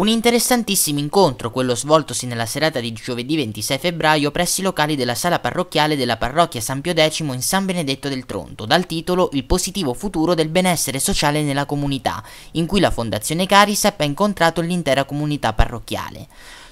Un interessantissimo incontro, quello svoltosi nella serata di giovedì 26 febbraio presso i locali della sala parrocchiale della parrocchia San Pio X in San Benedetto del Tronto, dal titolo Il positivo futuro del benessere sociale nella comunità, in cui la Fondazione Caris ha incontrato l'intera comunità parrocchiale.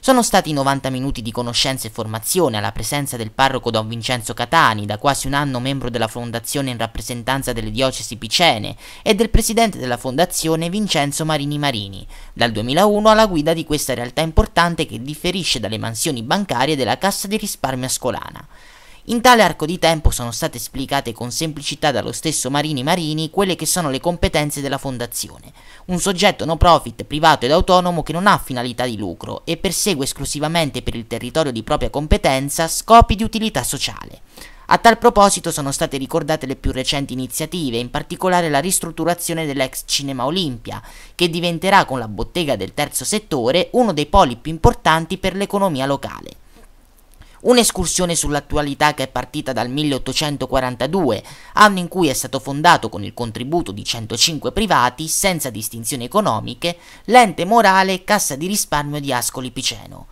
Sono stati 90 minuti di conoscenza e formazione alla presenza del parroco Don Vincenzo Catani, da quasi un anno membro della fondazione in rappresentanza delle diocesi picene, e del presidente della fondazione Vincenzo Marini Marini, dal 2001 alla guida di questa realtà importante che differisce dalle mansioni bancarie della Cassa di risparmio ascolana. In tale arco di tempo sono state esplicate con semplicità dallo stesso Marini Marini quelle che sono le competenze della fondazione, un soggetto no profit privato ed autonomo che non ha finalità di lucro e persegue esclusivamente per il territorio di propria competenza scopi di utilità sociale. A tal proposito sono state ricordate le più recenti iniziative, in particolare la ristrutturazione dell'ex Cinema Olimpia, che diventerà con la bottega del terzo settore uno dei poli più importanti per l'economia locale. Un'escursione sull'attualità che è partita dal 1842, anno in cui è stato fondato con il contributo di 105 privati, senza distinzioni economiche, l'ente morale Cassa di risparmio di Ascoli Piceno.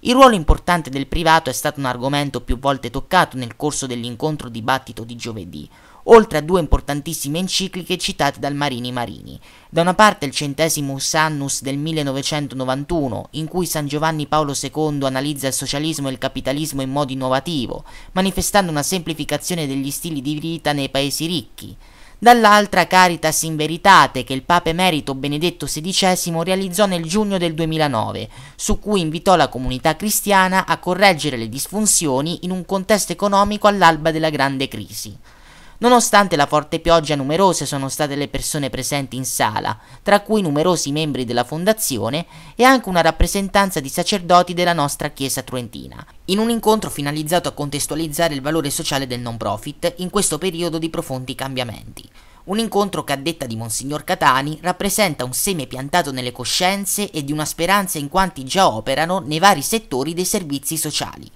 Il ruolo importante del privato è stato un argomento più volte toccato nel corso dell'incontro dibattito di giovedì, oltre a due importantissime encicliche citate dal Marini Marini. Da una parte il centesimo Sannus del 1991, in cui San Giovanni Paolo II analizza il socialismo e il capitalismo in modo innovativo, manifestando una semplificazione degli stili di vita nei paesi ricchi dall'altra Caritas in Veritate che il Papa Emerito Benedetto XVI realizzò nel giugno del 2009, su cui invitò la comunità cristiana a correggere le disfunzioni in un contesto economico all'alba della grande crisi. Nonostante la forte pioggia numerose sono state le persone presenti in sala, tra cui numerosi membri della fondazione e anche una rappresentanza di sacerdoti della nostra chiesa truentina, in un incontro finalizzato a contestualizzare il valore sociale del non profit in questo periodo di profondi cambiamenti. Un incontro che a detta di Monsignor Catani rappresenta un seme piantato nelle coscienze e di una speranza in quanti già operano nei vari settori dei servizi sociali.